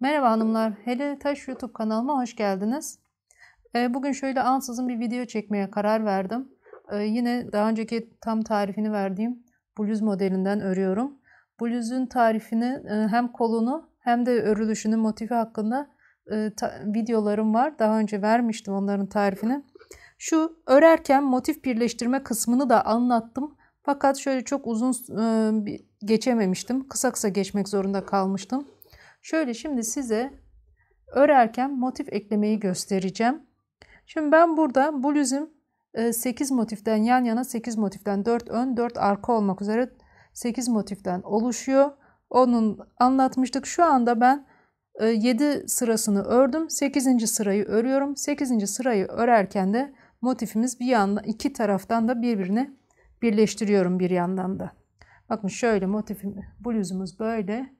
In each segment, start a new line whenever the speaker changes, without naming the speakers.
Merhaba hanımlar, Hele Taş YouTube kanalıma hoş geldiniz. Ee, bugün şöyle ansızın bir video çekmeye karar verdim. Ee, yine daha önceki tam tarifini verdiğim bluz modelinden örüyorum. Bluzun tarifini e, hem kolunu hem de örülüşünü motifi hakkında e, videolarım var. Daha önce vermiştim onların tarifini. Şu örerken motif birleştirme kısmını da anlattım. Fakat şöyle çok uzun e, geçememiştim. Kısa kısa geçmek zorunda kalmıştım. Şöyle şimdi size örerken motif eklemeyi göstereceğim. Şimdi ben burada bluzum 8 e, motiften yan yana 8 motiften 4 ön 4 arka olmak üzere 8 motiften oluşuyor. Onun anlatmıştık. Şu anda ben 7 e, sırasını ördüm. 8. sırayı örüyorum. 8. sırayı örerken de motifimiz bir yandan iki taraftan da birbirine birleştiriyorum bir yandan da. Bakın şöyle motifim bluzumuz böyle.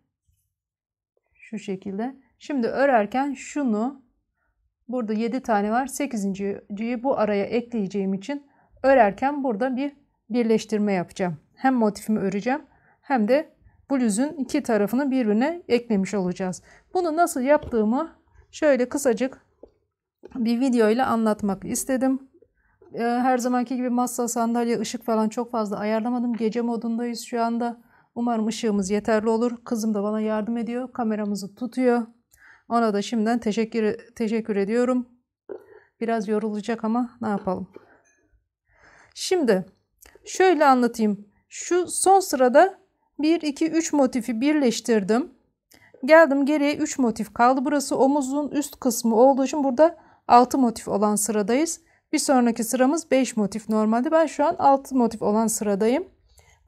Şu şekilde. Şimdi örerken şunu burada 7 tane var. 8.yi bu araya ekleyeceğim için örerken burada bir birleştirme yapacağım. Hem motifimi öreceğim hem de bluzun iki tarafını birbirine eklemiş olacağız. Bunu nasıl yaptığımı şöyle kısacık bir video ile anlatmak istedim. Ee, her zamanki gibi masa, sandalye, ışık falan çok fazla ayarlamadım. Gece modundayız şu anda. Umarım ışığımız yeterli olur. Kızım da bana yardım ediyor. Kameramızı tutuyor. Ona da şimdiden teşekkür, teşekkür ediyorum. Biraz yorulacak ama ne yapalım. Şimdi şöyle anlatayım. Şu son sırada 1, 2, 3 motifi birleştirdim. Geldim geriye 3 motif kaldı. Burası omuzun üst kısmı olduğu için burada 6 motif olan sıradayız. Bir sonraki sıramız 5 motif normalde. Ben şu an 6 motif olan sıradayım.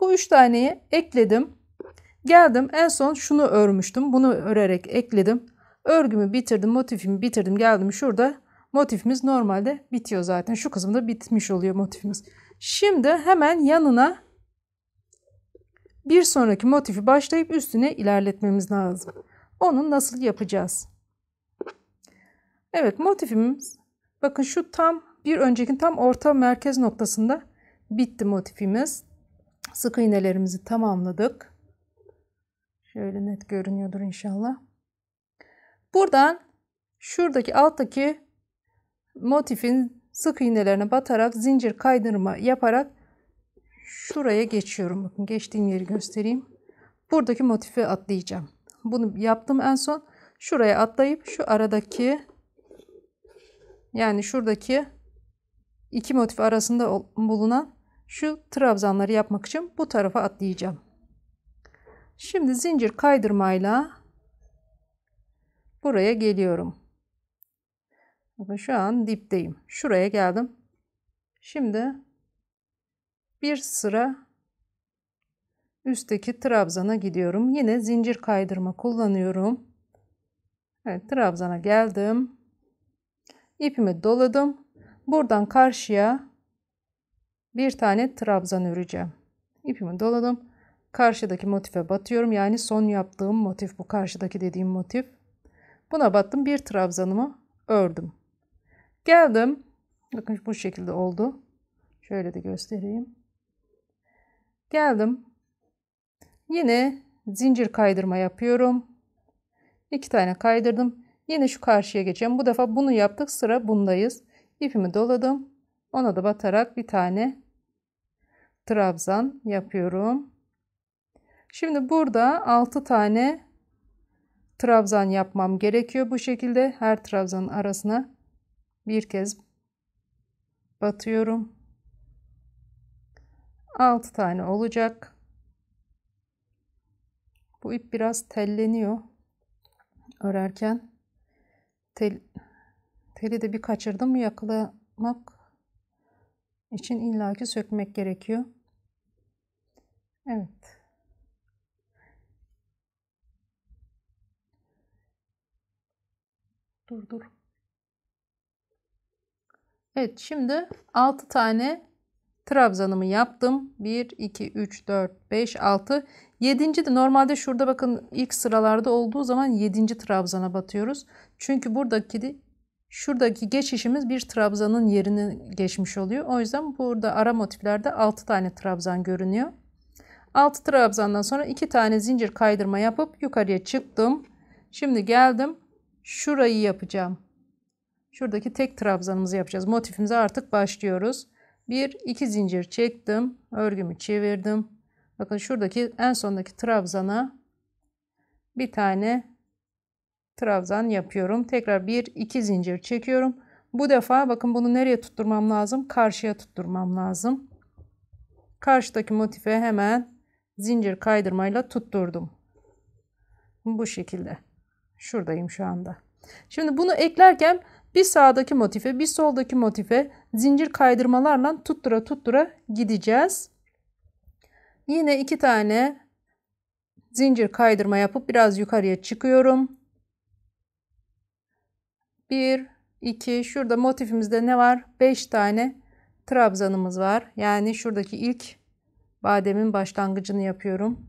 Bu üç taneyi ekledim. Geldim en son şunu örmüştüm. Bunu örerek ekledim. Örgümü bitirdim, motifimi bitirdim. Geldim şurada. Motifimiz normalde bitiyor zaten. Şu kısımda bitmiş oluyor motifimiz. Şimdi hemen yanına bir sonraki motifi başlayıp üstüne ilerletmemiz lazım. Onu nasıl yapacağız? Evet motifimiz bakın şu tam bir önceki tam orta merkez noktasında bitti motifimiz. Sık iğnelerimizi tamamladık. Şöyle net görünüyordur inşallah. Buradan şuradaki alttaki motifin sık iğnelerine batarak zincir kaydırma yaparak şuraya geçiyorum. Bakın geçtiğim yeri göstereyim. Buradaki motifi atlayacağım. Bunu yaptım en son. Şuraya atlayıp şu aradaki yani şuradaki iki motif arasında bulunan şu trabzanları yapmak için bu tarafa atlayacağım. Şimdi zincir kaydırmayla buraya geliyorum. Bakın şu an dipteyim. Şuraya geldim. Şimdi bir sıra üstteki trabzana gidiyorum. Yine zincir kaydırma kullanıyorum. Evet, trabzana geldim. İpimi doladım. Buradan karşıya bir tane trabzan öreceğim. İpimi doladım. Karşıdaki motife batıyorum. Yani son yaptığım motif bu karşıdaki dediğim motif. Buna battım. Bir trabzanımı ördüm. Geldim. Bakın bu şekilde oldu. Şöyle de göstereyim. Geldim. Yine zincir kaydırma yapıyorum. İki tane kaydırdım. Yine şu karşıya geçeceğim. Bu defa bunu yaptık. Sıra bundayız. İpimi doladım. Ona da batarak bir tane trabzan yapıyorum. Şimdi burada 6 tane trabzan yapmam gerekiyor. Bu şekilde her trabzanın arasına bir kez batıyorum. 6 tane olacak. Bu ip biraz telleniyor. Örerken tel, teli de bir kaçırdım mı yakalamak için illaki sökmek gerekiyor. Evet. Dur dur. Evet şimdi 6 tane trabzanımı yaptım. 1, 2, 3, 4, 5, 6. 7. de normalde şurada bakın ilk sıralarda olduğu zaman 7. trabzana batıyoruz. Çünkü buradaki Şuradaki geçişimiz bir trabzanın yerini geçmiş oluyor. O yüzden burada ara motiflerde 6 tane trabzan görünüyor. 6 trabzandan sonra 2 tane zincir kaydırma yapıp yukarıya çıktım. Şimdi geldim. Şurayı yapacağım. Şuradaki tek trabzanımızı yapacağız. Motifimize artık başlıyoruz. 1 2 zincir çektim. Örgümü çevirdim. Bakın şuradaki en sondaki trabzana bir tane trabzan yapıyorum. Tekrar 1 2 zincir çekiyorum. Bu defa bakın bunu nereye tutturmam lazım? Karşıya tutturmam lazım. Karşıdaki motife hemen zincir kaydırmayla tutturdum. Bu şekilde. Şuradayım şu anda. Şimdi bunu eklerken bir sağdaki motife bir soldaki motife zincir kaydırmalarla tuttura tuttura gideceğiz. Yine iki tane zincir kaydırma yapıp biraz yukarıya çıkıyorum. 1, 2, şurada motifimizde ne var? 5 tane trabzanımız var. Yani şuradaki ilk bademin başlangıcını yapıyorum.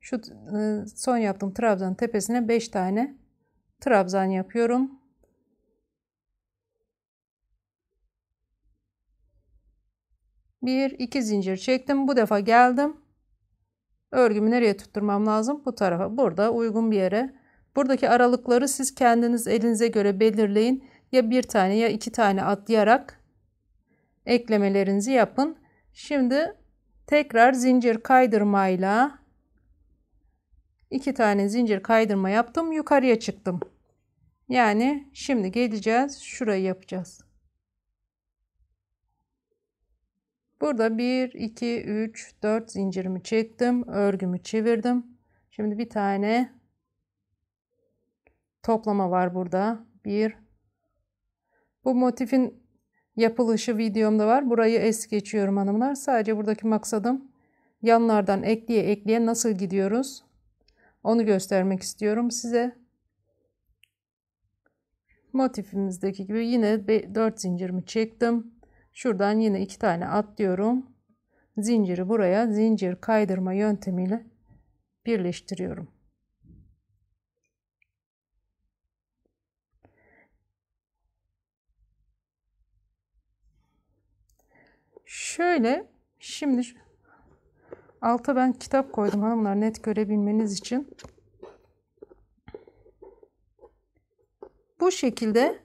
Şu e, son yaptığım trabzan tepesine 5 tane trabzan yapıyorum. Bir, iki zincir çektim. Bu defa geldim. Örgümü nereye tutturmam lazım? Bu tarafa. Burada uygun bir yere Buradaki aralıkları siz kendiniz elinize göre belirleyin. Ya bir tane ya iki tane atlayarak eklemelerinizi yapın. Şimdi tekrar zincir kaydırmayla iki tane zincir kaydırma yaptım. Yukarıya çıktım. Yani şimdi geleceğiz. Şurayı yapacağız. Burada 1, 2, 3, 4 zincirimi çektim. Örgümü çevirdim. Şimdi bir tane toplama var burada. Bir, Bu motifin yapılışı videomda var. Burayı es geçiyorum hanımlar. Sadece buradaki maksadım yanlardan ekleye ekleye nasıl gidiyoruz? Onu göstermek istiyorum size. Motifimizdeki gibi yine 4 zincirimi çektim. Şuradan yine 2 tane atlıyorum. Zinciri buraya zincir kaydırma yöntemiyle birleştiriyorum. Şöyle şimdi alta ben kitap koydum hanımlar net görebilmeniz için. Bu şekilde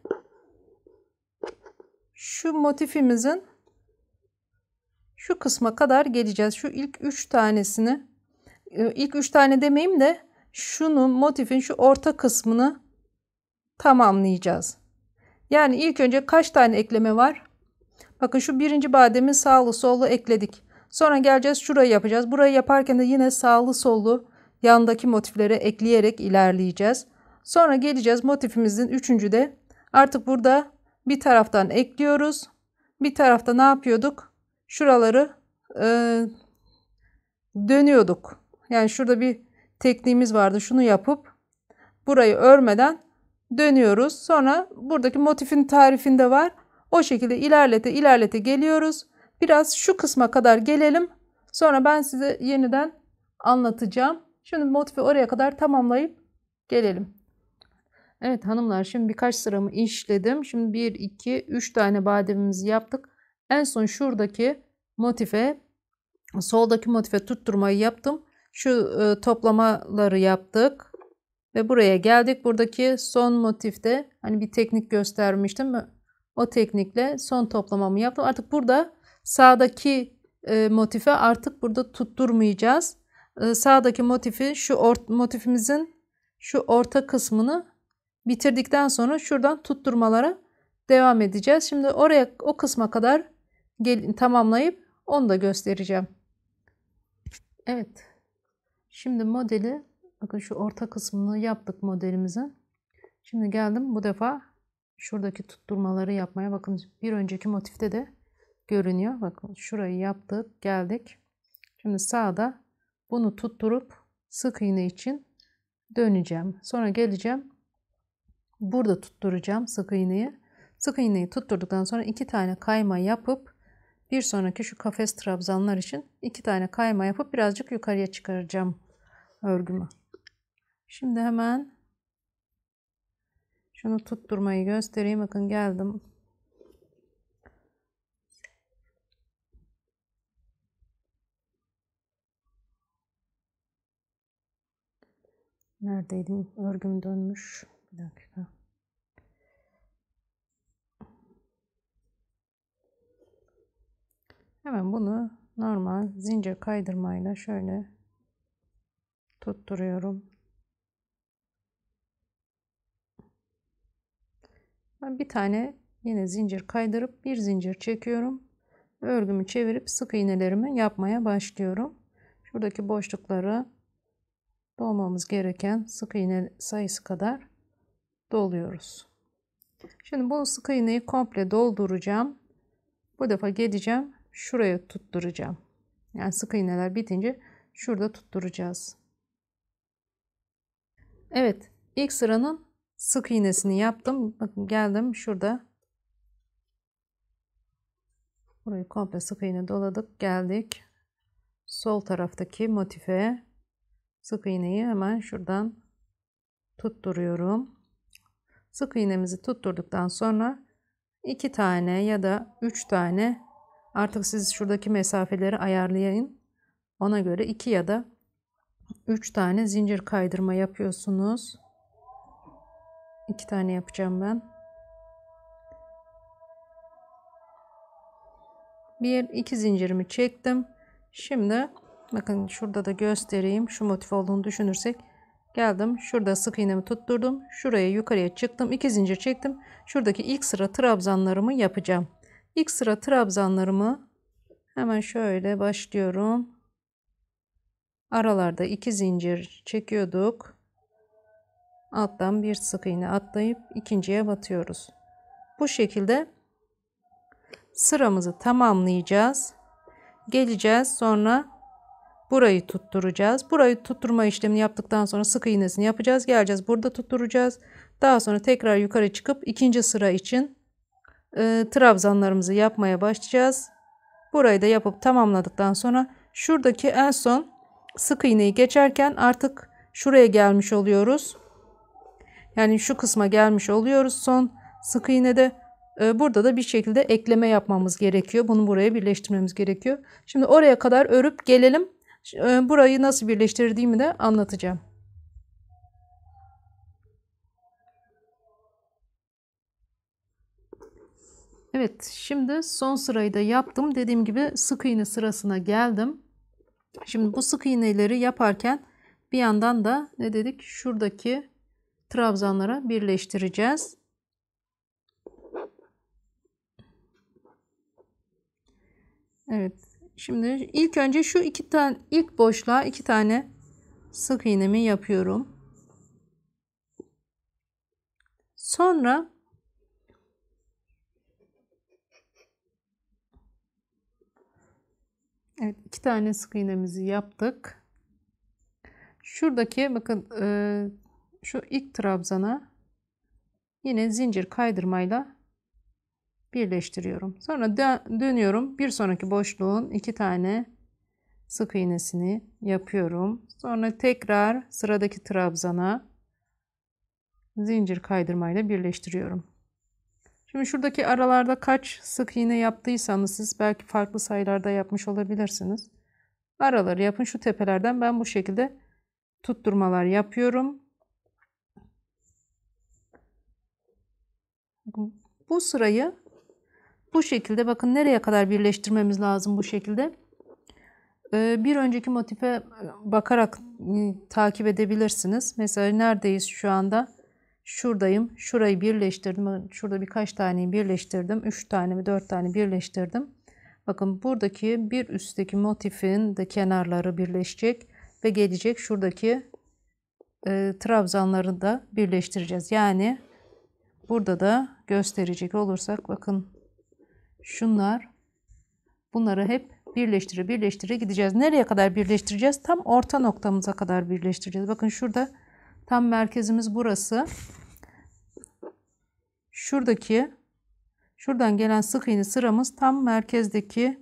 şu motifimizin şu kısma kadar geleceğiz. Şu ilk 3 tanesini e, ilk 3 tane demeyeyim de şunu motifin şu orta kısmını tamamlayacağız. Yani ilk önce kaç tane ekleme var? Bakın şu birinci bademi sağlı sollu ekledik. Sonra geleceğiz şurayı yapacağız. Burayı yaparken de yine sağlı sollu yandaki motiflere ekleyerek ilerleyeceğiz. Sonra geleceğiz motifimizin üçüncü de artık burada bir taraftan ekliyoruz. Bir tarafta ne yapıyorduk? Şuraları e, dönüyorduk. Yani şurada bir tekniğimiz vardı. Şunu yapıp burayı örmeden dönüyoruz. Sonra buradaki motifin tarifinde var. O şekilde ilerlete ilerlete geliyoruz. Biraz şu kısma kadar gelelim. Sonra ben size yeniden anlatacağım. Şimdi motifi oraya kadar tamamlayıp gelelim. Evet hanımlar şimdi birkaç sıramı işledim. Şimdi 1, 2, 3 tane bademimizi yaptık. En son şuradaki motife soldaki motife tutturmayı yaptım. Şu e, toplamaları yaptık. Ve buraya geldik. Buradaki son motifte hani bir teknik göstermiştim. O teknikle son toplamamı yaptım. Artık burada sağdaki e, motife artık burada tutturmayacağız. E, sağdaki motifi şu ort motifimizin şu orta kısmını bitirdikten sonra şuradan tutturmalara devam edeceğiz. Şimdi oraya o kısma kadar gel, tamamlayıp onu da göstereceğim. Evet. Şimdi modeli bakın şu orta kısmını yaptık modelimizin. Şimdi geldim bu defa şuradaki tutturmaları yapmaya bakın bir önceki motifte de görünüyor. Bakın şurayı yaptık geldik. Şimdi sağda bunu tutturup sık iğne için döneceğim. Sonra geleceğim. Burada tutturacağım sık iğneyi. Sık iğneyi tutturduktan sonra iki tane kayma yapıp bir sonraki şu kafes trabzanlar için iki tane kayma yapıp birazcık yukarıya çıkaracağım örgümü. Şimdi hemen şunu tutturmayı göstereyim. Bakın geldim. Neredeydim? Örgüm dönmüş. Bir dakika. Hemen bunu normal zincir kaydırmayla şöyle tutturuyorum. Ben bir tane yine zincir kaydırıp bir zincir çekiyorum. Örgümü çevirip sık iğnelerimi yapmaya başlıyorum. Şuradaki boşlukları dolmamız gereken sık iğne sayısı kadar doluyoruz. Şimdi bu sık iğneyi komple dolduracağım. Bu defa geleceğim. Şuraya tutturacağım. Yani sık iğneler bitince şurada tutturacağız. Evet ilk sıranın sık iğnesini yaptım. Bakın geldim şurada. Burayı komple sık iğne doladık. Geldik. Sol taraftaki motife sık iğneyi hemen şuradan tutturuyorum. Sık iğnemizi tutturduktan sonra iki tane ya da üç tane artık siz şuradaki mesafeleri ayarlayın. Ona göre iki ya da üç tane zincir kaydırma yapıyorsunuz. İki tane yapacağım ben. Bir, iki zincirimi çektim. Şimdi bakın şurada da göstereyim. Şu motif olduğunu düşünürsek geldim. Şurada sık iğnemi tutturdum. Şuraya yukarıya çıktım. iki zincir çektim. Şuradaki ilk sıra trabzanlarımı yapacağım. İlk sıra trabzanlarımı hemen şöyle başlıyorum. Aralarda iki zincir çekiyorduk alttan bir sık iğne atlayıp ikinciye batıyoruz. Bu şekilde sıramızı tamamlayacağız. Geleceğiz sonra burayı tutturacağız. Burayı tutturma işlemini yaptıktan sonra sık iğnesini yapacağız. Geleceğiz burada tutturacağız. Daha sonra tekrar yukarı çıkıp ikinci sıra için e, trabzanlarımızı yapmaya başlayacağız. Burayı da yapıp tamamladıktan sonra şuradaki en son sık iğneyi geçerken artık şuraya gelmiş oluyoruz. Yani şu kısma gelmiş oluyoruz son sık iğnede. Ee, burada da bir şekilde ekleme yapmamız gerekiyor. Bunu buraya birleştirmemiz gerekiyor. Şimdi oraya kadar örüp gelelim. E, burayı nasıl birleştirdiğimi de anlatacağım. Evet şimdi son sırayı da yaptım. Dediğim gibi sık iğne sırasına geldim. Şimdi bu sık iğneleri yaparken bir yandan da ne dedik şuradaki trabzanlara birleştireceğiz. Evet. Şimdi ilk önce şu iki tane ilk boşluğa iki tane sık iğnemi yapıyorum. Sonra Evet, iki tane sık iğnemizi yaptık. Şuradaki bakın e, şu ilk trabzana yine zincir kaydırmayla birleştiriyorum. Sonra dönüyorum. Bir sonraki boşluğun iki tane sık iğnesini yapıyorum. Sonra tekrar sıradaki trabzana zincir kaydırmayla birleştiriyorum. Şimdi şuradaki aralarda kaç sık iğne yaptıysanız siz belki farklı sayılarda yapmış olabilirsiniz. Araları yapın şu tepelerden ben bu şekilde tutturmalar yapıyorum. Bu sırayı bu şekilde bakın nereye kadar birleştirmemiz lazım bu şekilde. Ee, bir önceki motife bakarak ıı, takip edebilirsiniz. Mesela neredeyiz şu anda? Şuradayım. Şurayı birleştirdim. Şurada birkaç taneyi birleştirdim. 3 tane mi 4 tane birleştirdim. Bakın buradaki bir üstteki motifin de kenarları birleşecek ve gelecek şuradaki e, trabzanları da birleştireceğiz. Yani burada da gösterecek olursak bakın şunlar bunları hep birleştire birleştire gideceğiz. Nereye kadar birleştireceğiz? Tam orta noktamıza kadar birleştireceğiz. Bakın şurada tam merkezimiz burası. Şuradaki şuradan gelen sık iğne sıramız tam merkezdeki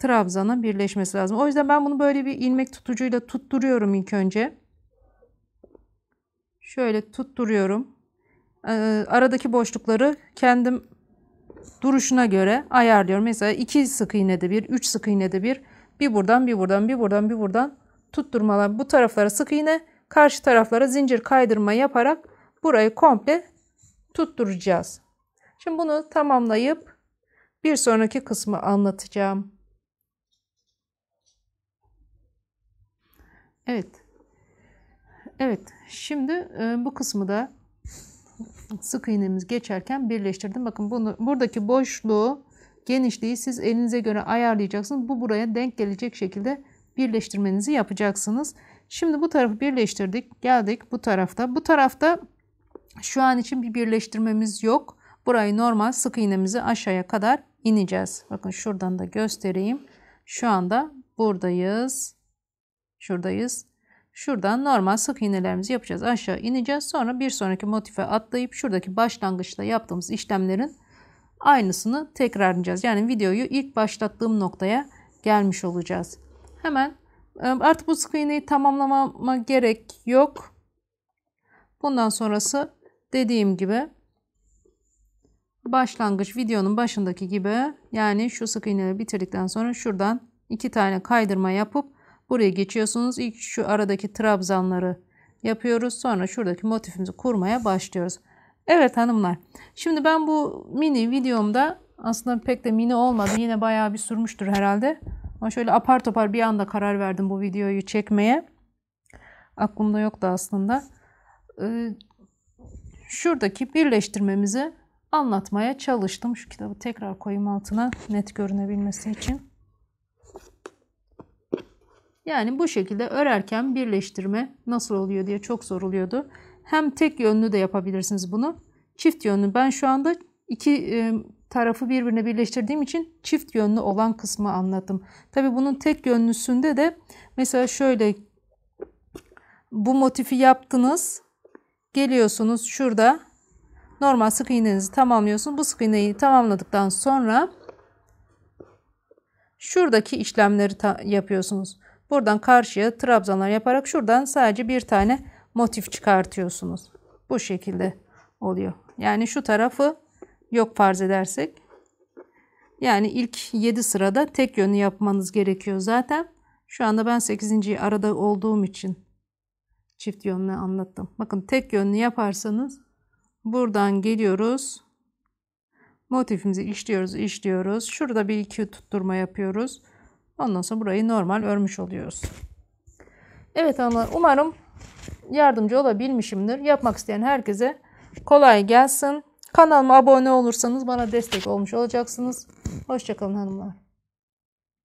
trabzanın birleşmesi lazım. O yüzden ben bunu böyle bir ilmek tutucuyla tutturuyorum ilk önce. Şöyle tutturuyorum. Ee, aradaki boşlukları kendim duruşuna göre ayarlıyorum. Mesela iki sık iğnede bir, üç sık iğnede bir, bir buradan, bir buradan, bir buradan, bir buradan tutturmalar. Bu taraflara sık iğne, karşı taraflara zincir kaydırma yaparak burayı komple tutturacağız. Şimdi bunu tamamlayıp bir sonraki kısmı anlatacağım. Evet. Evet. Şimdi e, bu kısmı da sık iğnemiz geçerken birleştirdim. Bakın bunu buradaki boşluğu genişliği siz elinize göre ayarlayacaksınız. Bu buraya denk gelecek şekilde birleştirmenizi yapacaksınız. Şimdi bu tarafı birleştirdik. Geldik bu tarafta. Bu tarafta şu an için bir birleştirmemiz yok. Burayı normal sık iğnemizi aşağıya kadar ineceğiz. Bakın şuradan da göstereyim. Şu anda buradayız. Şuradayız. Şuradan normal sık iğnelerimizi yapacağız. Aşağı ineceğiz. Sonra bir sonraki motife atlayıp şuradaki başlangıçta yaptığımız işlemlerin aynısını tekrarlayacağız. Yani videoyu ilk başlattığım noktaya gelmiş olacağız. Hemen e, artık bu sık iğneyi tamamlamama gerek yok. Bundan sonrası dediğim gibi başlangıç videonun başındaki gibi yani şu sık iğneleri bitirdikten sonra şuradan iki tane kaydırma yapıp Buraya geçiyorsunuz. İlk şu aradaki trabzanları yapıyoruz. Sonra şuradaki motifimizi kurmaya başlıyoruz. Evet hanımlar. Şimdi ben bu mini videomda aslında pek de mini olmadı. Yine bayağı bir sürmüştür herhalde. Ama şöyle apar topar bir anda karar verdim bu videoyu çekmeye. Aklımda yoktu aslında. Ee, şuradaki birleştirmemizi anlatmaya çalıştım. Şu kitabı tekrar koyayım altına net görünebilmesi için. Yani bu şekilde örerken birleştirme nasıl oluyor diye çok soruluyordu. Hem tek yönlü de yapabilirsiniz bunu. Çift yönlü. Ben şu anda iki e, tarafı birbirine birleştirdiğim için çift yönlü olan kısmı anlattım. Tabii bunun tek yönlüsünde de mesela şöyle bu motifi yaptınız. Geliyorsunuz şurada normal sık iğnenizi tamamlıyorsunuz. Bu sık iğneyi tamamladıktan sonra şuradaki işlemleri yapıyorsunuz. Buradan karşıya trabzanlar yaparak şuradan sadece bir tane motif çıkartıyorsunuz. Bu şekilde oluyor. Yani şu tarafı yok farz edersek. Yani ilk 7 sırada tek yönü yapmanız gerekiyor zaten. Şu anda ben 8. arada olduğum için çift yönlü anlattım. Bakın tek yönlü yaparsanız buradan geliyoruz. Motifimizi işliyoruz, işliyoruz. Şurada bir iki tutturma yapıyoruz. Ondan sonra burayı normal örmüş oluyoruz. Evet hanımlar umarım yardımcı olabilmişimdir. Yapmak isteyen herkese kolay gelsin. Kanalıma abone olursanız bana destek olmuş olacaksınız. Hoşçakalın hanımlar.